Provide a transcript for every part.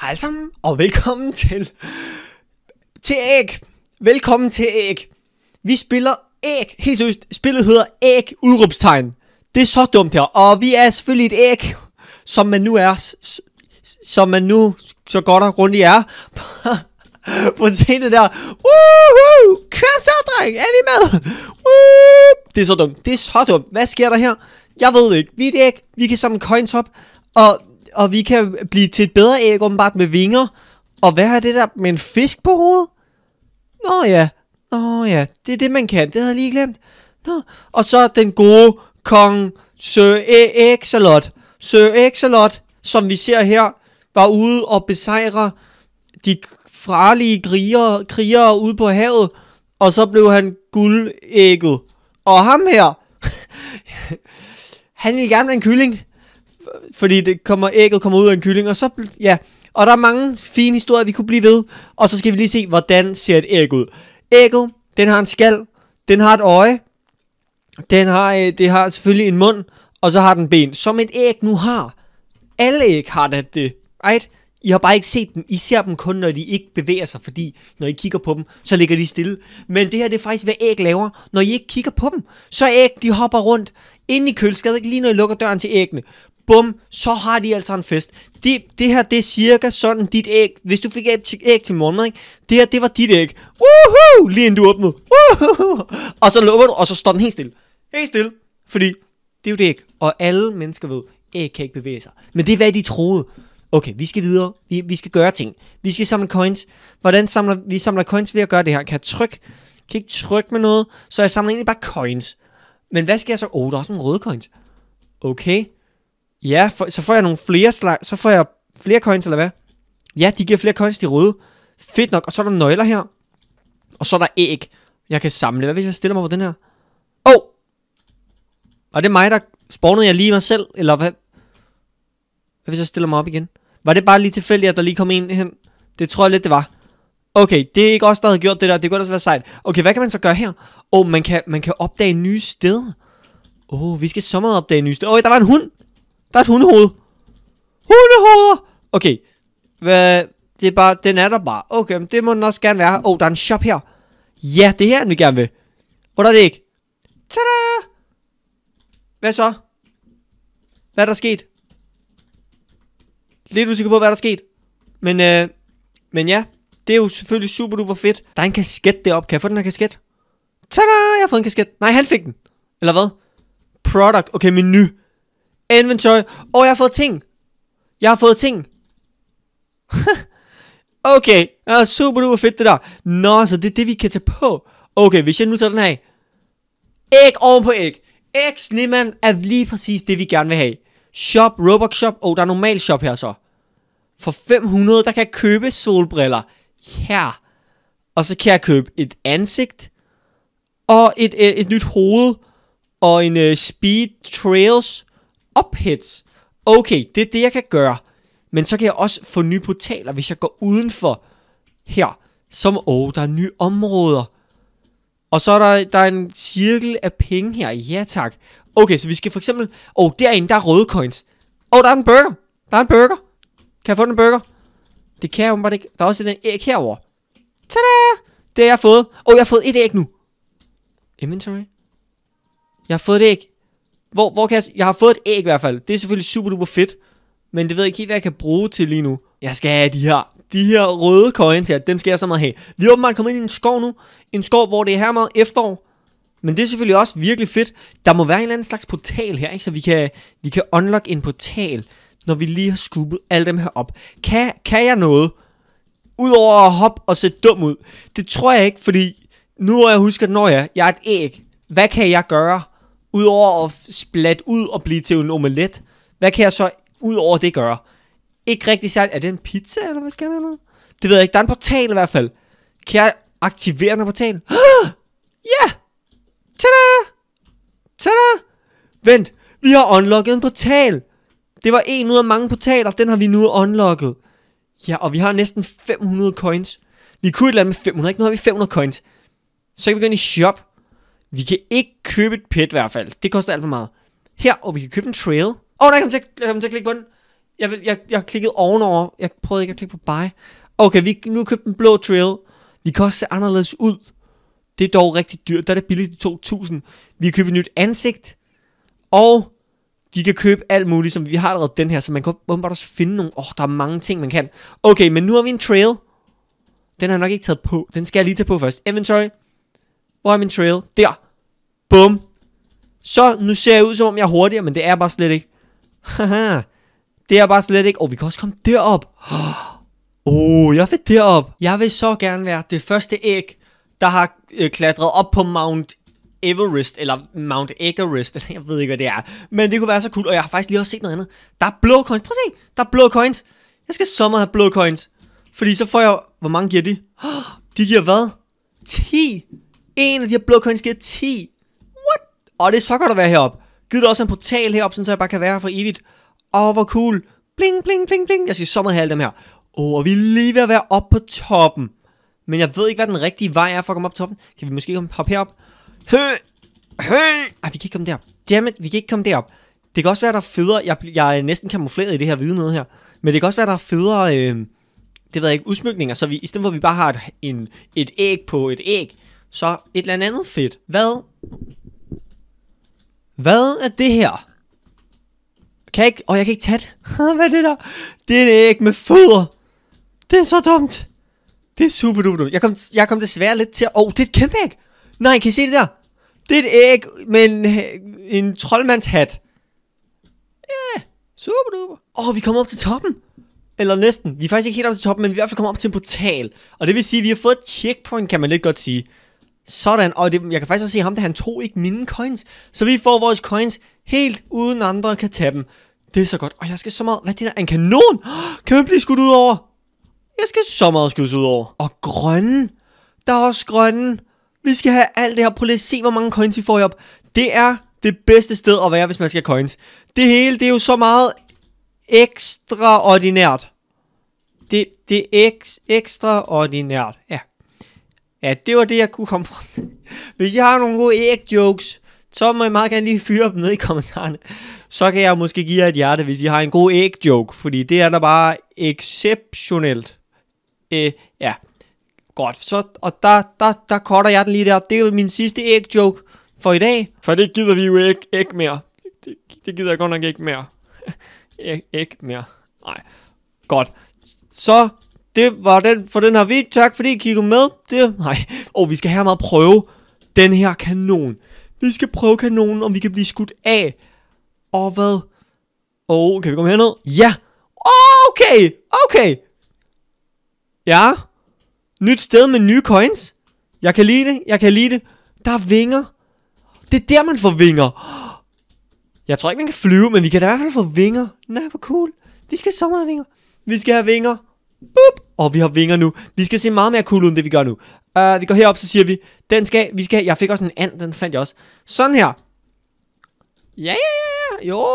Hej sammen, og velkommen til, til æg. Velkommen til æg. Vi spiller æg. Helt seriøst, spillet hedder æg udrupstegn. Det er så dumt her, og vi er selvfølgelig et æg, som man nu er, som man nu så godt og grundigt er. På scenen det der. Woohoo! Kom så, dreng! Er vi med? Woo! Det er så dumt. Det er så dumt. Hvad sker der her? Jeg ved ikke. Vi er et æg. Vi kan samle coins op. Og og vi kan blive til et bedre æg åbenbart med vinger. Og hvad er det der med en fisk på hovedet? Nå ja, nå ja, det er det man kan, det havde jeg lige glemt. Nå. Og så den gode kong Sir Exalot. Sir Exalot, som vi ser her, var ude og besejre de farlige krigere, krigere ude på havet, og så blev han guldægget. Og ham her, han ville gerne have en kylling, fordi det kommer, ægget kommer ud af en kylling, og så, ja. Og der er mange fine historier, vi kunne blive ved, og så skal vi lige se, hvordan ser et æg ud. Ægget, den har en skal, den har et øje, den har, øh, det har selvfølgelig en mund, og så har den ben, som et æg nu har. Alle æg har da det, right? I har bare ikke set dem. I ser dem kun, når de ikke bevæger sig, fordi når I kigger på dem, så ligger de stille. Men det her, det er faktisk, hvad æg laver, når I ikke kigger på dem. Så æg, de hopper rundt ind i køleskabet, lige når I lukker døren til æggene bum, så har de altså en fest. Det, det her, det er cirka sådan dit æg. Hvis du fik æg til, æg til morgenmad, ikke? Det her, det var dit æg. Woohoo! Lige inden du åbnede. Woohoo! Og så lukker du, og så står den helt stille. Helt stille. Fordi det er jo det æg. Og alle mennesker ved, æg kan ikke bevæge sig. Men det er, hvad de troede. Okay, vi skal videre. Vi, vi skal gøre ting. Vi skal samle coins. Hvordan samler vi samler coins ved at gøre det her? Kan jeg trykke? Kan jeg ikke trykke med noget? Så jeg samler egentlig bare coins. Men hvad skal jeg så? Åh, oh, der er også nogle røde coins. Okay, Ja, for, så får jeg nogle flere slag, så får jeg flere coins, eller hvad? Ja, de giver flere coins, de røde. Fedt nok, og så er der nøgler her. Og så er der æg, jeg kan samle. Hvad hvis jeg stiller mig på den her? Åh! Oh! Var det mig, der spawnede jeg lige mig selv? Eller hvad? Hvad hvis jeg stiller mig op igen? Var det bare lige tilfældigt, at der lige kom en hen? Det tror jeg lidt, det var. Okay, det er ikke os, der havde gjort det der. Det kunne også være sejt. Okay, hvad kan man så gøre her? Åh, oh, man, kan, man kan opdage nye steder. Åh, oh, vi skal opdage nye steder. Åh, oh, der var en hund! Der er et hundehoved. Hundehoveder! Okay. Hvad? Det er bare, den er der bare. Okay, men det må den også gerne være. Åh, oh, der er en shop her. Ja, det er her, den vi gerne vil. Og der er det ikke. Tada! Hvad så? Hvad er der sket? Lidt usikker på, hvad der er sket. Men, øh, men ja, det er jo selvfølgelig super duper fedt. Der er en kasket deroppe. Kan jeg få den her kasket? Tada! Jeg har fået en kasket. Nej, han fik den. Eller hvad? Product. Okay, menu. Inventory. Og jeg har fået ting. Jeg har fået ting. okay, er super duper fedt det der. Nå, så det er det, vi kan tage på. Okay, hvis jeg nu tager den her Æg oven på æg. Æg snemand er lige præcis det, vi gerne vil have. Shop, Robux Shop. Og oh, der er normal shop her så. For 500, der kan jeg købe solbriller. Her. Yeah. Og så kan jeg købe et ansigt. Og et, et, øh, et nyt hoved. Og en uh, Speed Trails ophedt. Okay, det er det, jeg kan gøre. Men så kan jeg også få nye portaler, hvis jeg går udenfor her. Som, åh, oh, der er nye områder. Og så er der, der er en cirkel af penge her. Ja, tak. Okay, så vi skal for eksempel... Åh, oh, derinde, der er røde coins. Åh, oh, der er en burger. Der er en burger. Kan jeg få den burger? Det kan jeg åbenbart ikke. Der er også en æg herover. Tada! Det har jeg fået. Åh, oh, jeg har fået et æg nu. Inventory. Jeg har fået et æg hvor, hvor kan jeg, jeg har fået et æg i hvert fald. Det er selvfølgelig super duper fedt, men det ved jeg ikke helt, hvad jeg kan bruge til lige nu. Jeg skal have de her, de her røde coins her, dem skal jeg så meget have. Vi er åbenbart kommet ind i en skov nu, en skov, hvor det er her meget efterår. Men det er selvfølgelig også virkelig fedt. Der må være en eller anden slags portal her, ikke? så vi kan, vi kan unlock en portal, når vi lige har skubbet alle dem her op. Kan, kan jeg noget? Udover at hoppe og se dum ud. Det tror jeg ikke, fordi nu når jeg husker, når jeg, jeg er et æg. Hvad kan jeg gøre? udover at splatte ud og blive til en omelet, hvad kan jeg så udover det gøre? Ikke rigtig særligt. Er det en pizza, eller hvad skal det noget? Det ved jeg ikke. Der er en portal i hvert fald. Kan jeg aktivere den portal? Ja! Tada! Tada! Vent, vi har unlocket en portal. Det var en ud af mange portaler. Den har vi nu unlocket. Ja, og vi har næsten 500 coins. Vi kunne et eller andet med 500, ikke? Nu har vi 500 coins. Så kan vi gå ind i shop. Vi kan ikke købe et pet i hvert fald. Det koster alt for meget. Her, og vi kan købe en trail. Åh, oh, der jeg til, jeg til at klikke på den. Jeg, vil, jeg, jeg har klikket ovenover. Jeg prøvede ikke at klikke på buy. Okay, vi nu købt en blå trail. Vi kan også se anderledes ud. Det er dog rigtig dyrt. Der er det billigt til 2.000. Vi kan købe et nyt ansigt. Og vi kan købe alt muligt, som vi har allerede den her, så man kan åbenbart også finde nogle... Åh, oh, der er mange ting, man kan. Okay, men nu har vi en trail. Den har jeg nok ikke taget på. Den skal jeg lige tage på først. Inventory. Hvor er min trail? Der. Bum. Så nu ser jeg ud som om jeg er hurtigere, men det er jeg bare slet ikke. Haha. det er bare slet ikke. Og oh, vi kan også komme derop. Åh, Oh, jeg vil derop. Jeg vil så gerne være det første æg, der har øh, klatret op på Mount Everest, eller Mount Everest, eller jeg ved ikke, hvad det er. Men det kunne være så cool, og jeg har faktisk lige også set noget andet. Der er blå coins. Prøv at se, der er blå coins. Jeg skal meget have blå coins. Fordi så får jeg... Hvor mange giver de? De giver hvad? 10! En af de her blå coins giver 10 og det er så godt at være heroppe. Giv dig også en portal heroppe, så jeg bare kan være her for evigt. Åh, hvor cool. Bling, bling, bling, bling. Jeg skal så meget have alle dem her. Åh, oh, og vi er lige ved at være oppe på toppen. Men jeg ved ikke, hvad den rigtige vej er for at komme op på toppen. Kan vi måske hoppe herop? Høh! Høh! Ej, vi kan ikke komme derop. Jamen, vi kan ikke komme derop. Det kan også være, der er federe... Jeg, jeg er næsten kamufleret i det her hvide noget her. Men det kan også være, der er federe... Øh, det ved jeg ikke, udsmykninger. Så vi, i stedet for, at vi bare har et, en, et æg på et æg, så et eller andet fedt. Hvad hvad er det her? Kan jeg ikke... Åh, oh, jeg kan ikke tage det. Hvad er det der? Det er et æg med fødder. Det er så dumt. Det er super dumt. Jeg kom, jeg kom desværre lidt til at... Åh, oh, det er et kæmpe æg. Nej, kan I se det der? Det er et æg med en, en troldmandshat. Ja, yeah, super duper. Åh, oh, vi kommer op til toppen. Eller næsten. Vi er faktisk ikke helt op til toppen, men vi er i hvert fald kommet op til en portal. Og det vil sige, at vi har fået et checkpoint, kan man lidt godt sige. Sådan, og det, jeg kan faktisk også se ham, da han tog ikke mine coins. Så vi får vores coins helt uden andre kan tage dem. Det er så godt. Og jeg skal så meget... Hvad er det der? En kanon? Kan man blive skudt ud over? Jeg skal så meget skudt ud over. Og grønne. Der er også grønne. Vi skal have alt det her. Prøv lige at se, hvor mange coins vi får op. Det er det bedste sted at være, hvis man skal have coins. Det hele, det er jo så meget ekstraordinært. Det, det er ekstraordinært. Ja, Ja, det var det, jeg kunne komme frem til. Hvis I har nogle gode æg-jokes, så må I meget gerne lige fyre dem ned i kommentarerne. Så kan jeg måske give jer et hjerte, hvis I har en god æg-joke, fordi det er da bare exceptionelt. Øh, ja, godt. Så, og der, der, der korter jeg den lige der. Det er jo min sidste æg-joke for i dag. For det gider vi jo ikke, ikke mere. Det, det gider jeg godt nok ikke mere. ikke mere. Nej. Godt. Så det var den for den her video. Tak fordi I kiggede med. Det, nej, og vi skal her meget prøve den her kanon. Vi skal prøve kanonen, om vi kan blive skudt af. Og hvad? Og oh, kan vi komme herned? Ja. Okay, okay. Ja. Nyt sted med nye coins. Jeg kan lide det, jeg kan lide det. Der er vinger. Det er der, man får vinger. Jeg tror ikke, man kan flyve, men vi kan da i hvert fald få vinger. Nej, hvor cool. Vi skal have så meget vinger. Vi skal have vinger. Boop. Og vi har vinger nu. Vi skal se meget mere cool ud, end det vi gør nu. Uh, vi går herop, så siger vi, den skal, vi skal, jeg fik også en and, den fandt jeg også. Sådan her. Ja, ja, ja, ja, jo.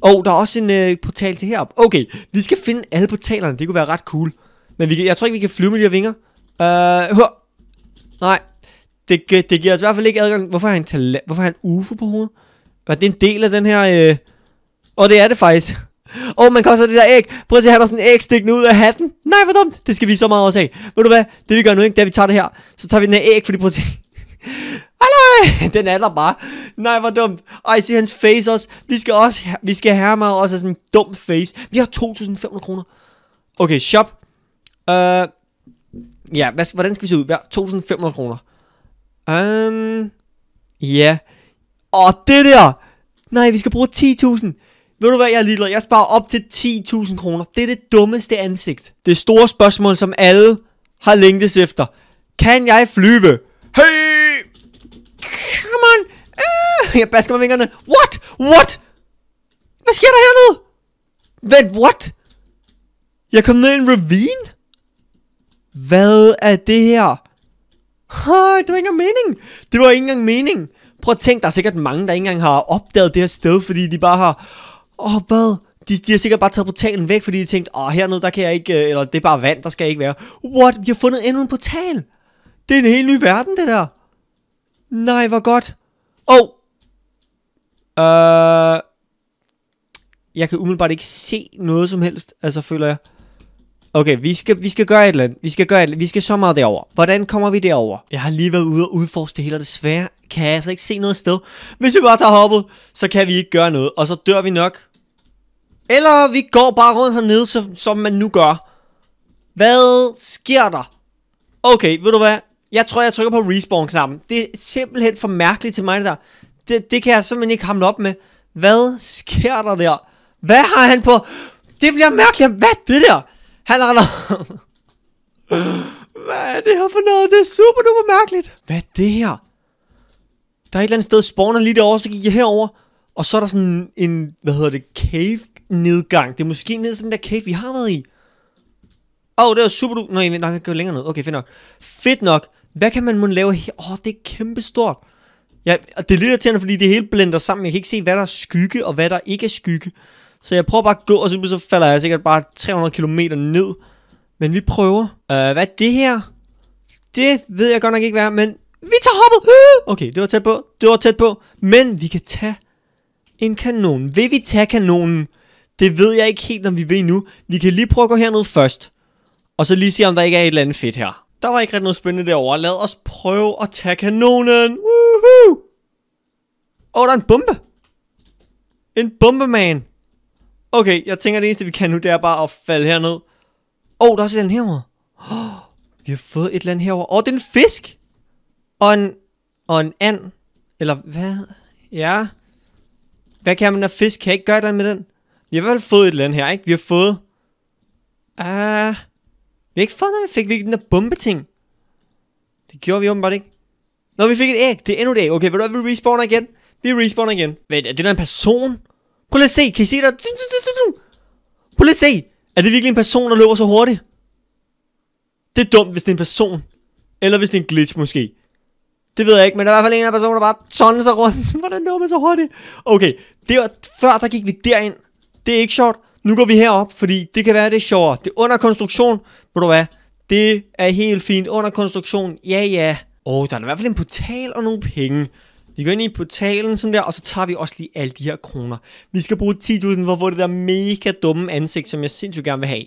Og der er også en uh, portal til herop. Okay, vi skal finde alle portalerne, det kunne være ret cool. Men vi jeg tror ikke, vi kan flyve med de her vinger. Uh, hør. Nej, det, det giver os i hvert fald ikke adgang. Hvorfor har han, tala- Hvorfor har han UFO på hovedet? Var det en del af den her... Øh... Og det er det faktisk. Åh, oh, man koster det der æg. Prøv at se, han har sådan en æg stikket ud af hatten. Nej, hvor dumt. Det skal vi så meget også af. Ved du hvad? Det vi gør nu, ikke? Det er, vi tager det her. Så tager vi den her æg, fordi prøv at se. Hallo! Den er der bare. Nej, hvor dumt. Ej, se hans face også. Vi skal også, vi skal have mig også sådan en dum face. Vi har 2.500 kroner. Okay, shop. Øh, uh, ja, hvad, hvordan skal vi se ud? 2.500 kroner. Øhm, um, ja. Yeah. det der! Nej, vi skal bruge 10.000. Ved du hvad, jeg er ligeglad. Jeg sparer op til 10.000 kroner. Det er det dummeste ansigt. Det store spørgsmål, som alle har længtes efter. Kan jeg flyve? Hey! Come on! Uh, jeg basker med vingerne. What? What? Hvad sker der hernede? Vent, what? Jeg kom ned i en ravine? Hvad er det her? Høj, det var ikke engang mening. Det var ikke engang mening. Prøv at tænk, der er sikkert mange, der ikke engang har opdaget det her sted, fordi de bare har åh, oh, hvad? De, de har sikkert bare taget portalen væk, fordi de tænkte, åh, oh, hernede, der kan jeg ikke, øh, eller det er bare vand, der skal ikke være. What? De har fundet endnu en portal. Det er en helt ny verden, det der. Nej, hvor godt. Åh. Oh. Uh, jeg kan umiddelbart ikke se noget som helst, altså føler jeg. Okay, vi skal, vi skal gøre et eller andet. Vi skal gøre et Vi skal så meget derover. Hvordan kommer vi derover? Jeg har lige været ude og udforske det hele, og desværre kan jeg altså ikke se noget sted. Hvis vi bare tager hoppet, så kan vi ikke gøre noget, og så dør vi nok. Eller vi går bare rundt hernede, som, som man nu gør. Hvad sker der? Okay, ved du hvad? Jeg tror, jeg trykker på respawn-knappen. Det er simpelthen for mærkeligt til mig, det der. Det, det kan jeg simpelthen ikke hamle op med. Hvad sker der der? Hvad har han på? Det bliver mærkeligt. Hvad er det der? Han har... Hvad er det her for noget? Det er super duper mærkeligt. Hvad er det her? Der er et eller andet sted spawner lige derovre, så gik jeg herover. Og så er der sådan en, hvad hedder det, cave-nedgang. Det er måske ned til den der cave, vi har været i. Åh, oh, det er super du. Nej, nej, jeg går længere ned. Okay, fedt nok. Fedt nok. Hvad kan man må lave her? Åh, oh, det er kæmpe stort. Ja, og det er lidt irriterende, fordi det hele blender sammen. Jeg kan ikke se, hvad der er skygge, og hvad der ikke er skygge. Så jeg prøver bare at gå, og så, så falder jeg sikkert bare 300 km ned. Men vi prøver. Uh, hvad er det her? Det ved jeg godt nok ikke, hvad er, men vi tager hoppet! Okay, det var tæt på. Det var tæt på. Men vi kan tage en kanon. Vil vi tage kanonen? Det ved jeg ikke helt, om vi vil nu. Vi kan lige prøve at gå herned først. Og så lige se, om der ikke er et eller andet fedt her. Der var ikke rigtig noget spændende derovre. Lad os prøve at tage kanonen. Woohoo! Åh, oh, der er en bombe. En bombeman. Okay, jeg tænker, det eneste, vi kan nu, det er bare at falde herned. Åh, oh, der er også et eller andet Oh, vi har fået et eller andet herovre. Åh, oh, det er en fisk. Og en... Og en and. Eller hvad? Ja. Hvad kan man have fisk? Kan jeg ikke gøre det med den? Vi har i hvert fald fået et eller andet her, ikke? Vi har fået... Ah... Uh, vi har ikke fået noget, vi fik vi den der bombeting. Det gjorde vi åbenbart ikke. Nå, vi fik et æg. Det er endnu et æg. Okay, vil du hvad, vi respawner igen. Vi respawner igen. Vent, er det der en person? Prøv lige at se. Kan I se der? Prøv lige at se. Er det virkelig en person, der løber så hurtigt? Det er dumt, hvis det er en person. Eller hvis det er en glitch måske. Det ved jeg ikke, men der er i hvert fald en af personerne, der bare tonner sig rundt. Hvordan løber man så hurtigt? Okay, det var, før der gik vi derind. Det er ikke sjovt. Nu går vi herop, fordi det kan være, det er sjovere. Det er under konstruktion. Ved du hvad? Det er helt fint. Under konstruktion. Ja, ja. Og oh, der er i hvert fald en portal og nogle penge. Vi går ind i portalen sådan der, og så tager vi også lige alle de her kroner. Vi skal bruge 10.000 for at få det der mega dumme ansigt, som jeg sindssygt gerne vil have.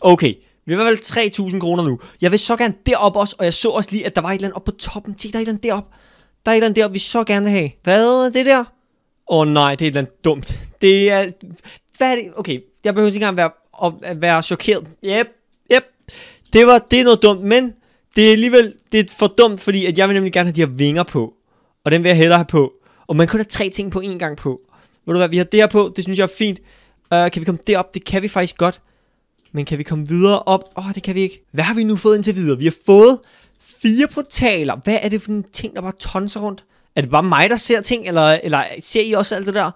Okay, vi har i 3.000 kroner nu. Jeg vil så gerne derop også, og jeg så også lige, at der var et eller andet oppe på toppen. Se, der er et eller andet derop. Der er et eller andet derop, vi så gerne vil have. Hvad er det der? Åh oh, nej, det er et eller andet dumt. Det er... Hvad er det? Okay, jeg behøver ikke engang være, at være chokeret. Yep, yep. Det, var, det er noget dumt, men det er alligevel det er for dumt, fordi at jeg vil nemlig gerne have de her vinger på. Og den vil jeg hellere have på. Og man kan have tre ting på én gang på. Ved du hvad, vi har det her på, det synes jeg er fint. Uh, kan vi komme derop? Det kan vi faktisk godt men kan vi komme videre op? Åh, oh, det kan vi ikke. Hvad har vi nu fået indtil videre? Vi har fået fire portaler. Hvad er det for en ting, der bare tonser rundt? Er det bare mig, der ser ting, eller, eller ser I også alt det der?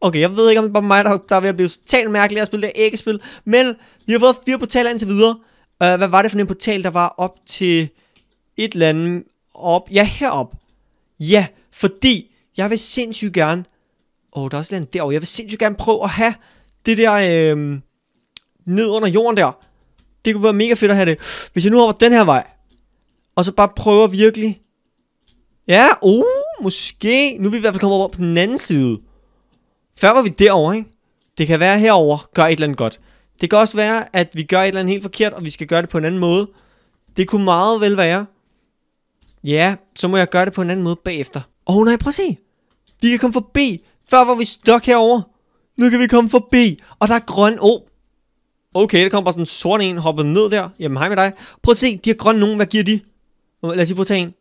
Okay, jeg ved ikke, om det er bare mig, der, der er ved at blive totalt mærkelig at spille det æggespil, men vi har fået fire portaler indtil videre. Uh, hvad var det for en portal, der var op til et eller andet op? Ja, herop. Ja, fordi jeg vil sindssygt gerne... Åh, oh, der er også et eller andet derovre. Jeg vil sindssygt gerne prøve at have det der... Øh, ned under jorden der. Det kunne være mega fedt at have det. Hvis jeg nu hopper den her vej, og så bare prøver virkelig. Ja, uh, måske. Nu er vi i hvert fald kommet op på den anden side. Før var vi derovre, ikke? Det kan være herover gør et eller andet godt. Det kan også være, at vi gør et eller andet helt forkert, og vi skal gøre det på en anden måde. Det kunne meget vel være. Ja, så må jeg gøre det på en anden måde bagefter. Åh oh, nej, prøv at se. Vi kan komme forbi. Før var vi stok herover. Nu kan vi komme forbi. Og der er grøn. Åh, oh, Okay, der kommer sådan en sort en, hopper ned der. Jamen, hej med dig. Prøv at se, de her grønne nogen, hvad giver de? Lad os lige prøve at tage en.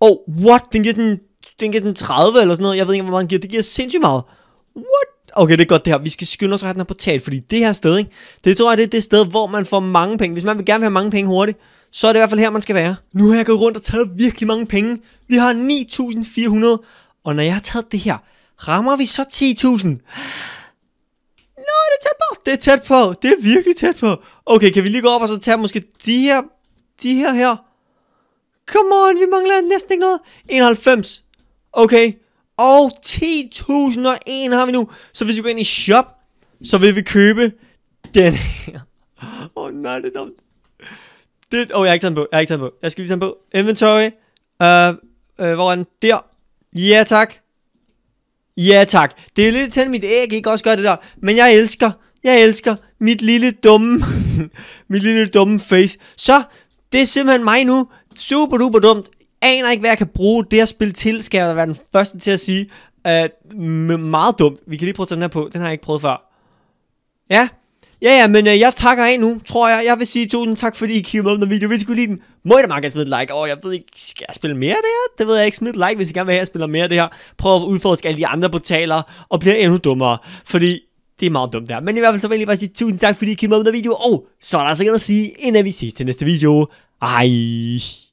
Oh, what? Den giver sådan, den giver sådan 30 eller sådan noget. Jeg ved ikke, hvor meget den giver. Det giver sindssygt meget. What? Okay, det er godt det her. Vi skal skynde os at have den her portal, fordi det her sted, ikke? Det tror jeg, det er det sted, hvor man får mange penge. Hvis man vil gerne have mange penge hurtigt, så er det i hvert fald her, man skal være. Nu har jeg gået rundt og taget virkelig mange penge. Vi har 9.400, og når jeg har taget det her, rammer vi så 10.000 nå, det er tæt på. Det er tæt på. Det er virkelig tæt på. Okay, kan vi lige gå op og så tage måske de her, de her her. Come on, vi mangler næsten ikke noget. 91. Okay. Og 10.001 har vi nu. Så hvis vi går ind i shop, så vil vi købe den her. Åh oh, nej, det er dumt. Det, oh, jeg har ikke taget den på. Jeg har ikke taget den på. Jeg skal lige tage den på. Inventory. Uh, uh, hvor er den? Der. Ja, tak. Ja tak, det er lidt til mit æg, ikke også gør det der, men jeg elsker, jeg elsker mit lille dumme, mit lille dumme face. Så, det er simpelthen mig nu, super duper dumt, aner ikke hvad jeg kan bruge det at spille til, skal jeg være den første til at sige. Uh, meget dumt, vi kan lige prøve at tage den her på, den har jeg ikke prøvet før. Ja, Ja, ja, men øh, jeg takker af nu, tror jeg. Jeg vil sige tusind tak, fordi I kiggede med den video. Hvis I kunne lide den, må I da meget gerne smide et like. Og jeg ved ikke, skal jeg spille mere af det her? Det ved jeg ikke. Smid et like, hvis I gerne vil have, at jeg spiller mere af det her. Prøv at udforske alle de andre portaler, og bliver endnu dummere. Fordi det er meget dumt der. Men i hvert fald så vil jeg lige bare sige tusind tak, fordi I kiggede med den video. Og så er der altså gerne at sige, inden vi ses til næste video. Hej.